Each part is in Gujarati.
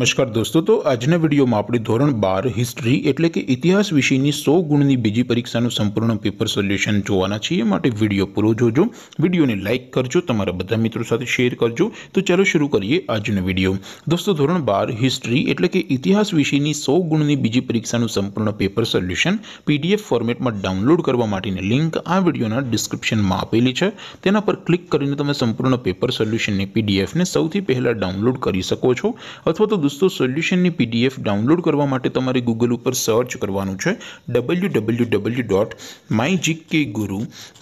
नमस्कार दोस्तों तो आज ने वीडियो मा आपड़ी ધોરણ 12 हिस्ट्री એટલે કે ઇતિહાસ વિષયની 100 ગુણની બીજી પરીક્ષાનું સંપૂર્ણ પેપર સોલ્યુશન જોવાના છે માટે વિડિયો પૂરો જોજો વિડિયોને લાઈક કરજો તમારા બધા મિત્રો સાથે શેર કરજો તો ચલો શરૂ કરીએ આજનો વિડિયો दोस्तों ધોરણ 12 हिस्ट्री એટલે કે ઇતિહાસ વિષયની 100 ગુણની બીજી પરીક્ષાનું સંપૂર્ણ પેપર સોલ્યુશન PDF ફોર્મેટમાં ડાઉનલોડ કરવા માટેની લિંક આ વિડિયોના ડિસ્ક્રિપ્શનમાં આપેલી છે તેના પર ક્લિક કરીને તમે સંપૂર્ણ પેપર સોલ્યુશન ને PDF ને સૌથી પહેલા ડાઉનલોડ કરી શકો છો અથવા તો दोस्तों सॉल्यूशन की पीडीएफ डाउनलोड करवाने માટે તમારે Google ઉપર સર્ચ કરવાનું છે www.mygkguru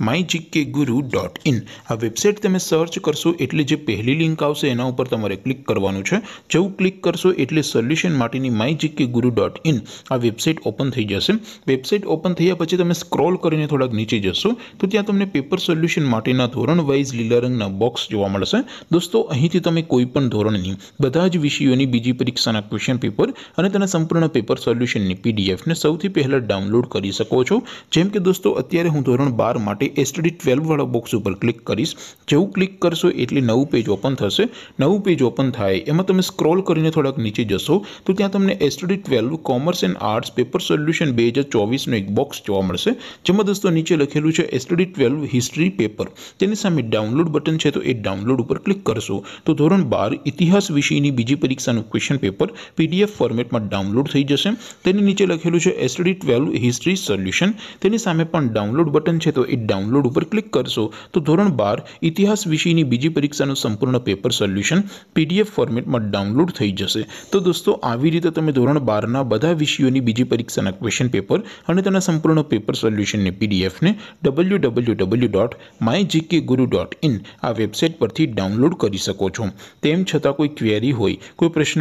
mygkguru.in આ વેબસાઈટ તમે સર્ચ કરશો એટલે જે પહેલી લિંક આવશે તેના ઉપર તમારે ક્લિક કરવાનું છે જેઉ ક્લિક કરશો એટલે સોલ્યુશન માટેની mygkguru.in આ વેબસાઈટ ઓપન થઈ જશે વેબસાઈટ ઓપન થઈયા પછી તમે સ્ક્રોલ કરીને થોડક નીચે જશો તો ત્યાં તમને પેપર સોલ્યુશન માટેના ધોરણ वाइज લિલા રંગના બોક્સ જોવા મળશે દોસ્તો અહીંથી તમે કોઈ પણ ધોરણની બધા જ વિષયોની બીજી પરીક્ષાના ક્વેશ્ચન પેપર અને તેના સંપૂર્ણ પેપર સોલ્યુશનની પીડીએફને સૌથી પહેલાં ડાઉનલોડ કરી શકો છો જેમ કે દોસ્તો અત્યારે હું ધોરણ બાર માટે એસટડી ટ્વેલ્વવાળા બોક્સ ઉપર ક્લિક કરીશ જેવું ક્લિક કરશો એટલે નવું પેજ ઓપન થશે નવું પેજ ઓપન થાય એમાં તમે સ્ક્રોલ કરીને થોડાક નીચે જશો તો ત્યાં તમને STD twelve commerce and arts paper solution બે હજાર ચોવીસનો એક બોક્સ જોવા મળશે જેમાં દોસ્તો નીચે લખેલું છે એસટડી ટ્વેલ્વ હિસ્ટ્રી પેપર તેની સામે ડાઉનલોડ બટન છે તો એ ડાઉનલોડ ઉપર ક્લિક કરશો તો ધોરણ બાર ઇતિહાસ વિષયની બીજી પરીક્ષાનું question question paper PDF format में डाउनलोड થઈ જશે તેની નીચે લખેલું છે STD 12 હિસ્ટરી સોલ્યુશન તેની સામે પણ ડાઉનલોડ બટન છે તો ઈ ડાઉનલોડ ઉપર ક્લિક કરશો તો ધોરણ 12 ઇતિહાસ વિષયની બીજી પરીક્ષાનો સંપૂર્ણ પેપર સોલ્યુશન પીડીએફ ફોર્મેટમાં ડાઉનલોડ થઈ જશે તો દોસ્તો આવી રીતે તમે ધોરણ 12 ના બધા વિષયોની બીજી પરીક્ષાના ક્વેશ્ચન પેપર અને તેના સંપૂર્ણ પેપર સોલ્યુશન ને પીડીએફ ને www.mygkguru.in આ વેબસાઈટ પરથી ડાઉનલોડ કરી શકો છો તેમ છતાં કોઈ ક્વેરી હોય કોઈ પ્રશ્ન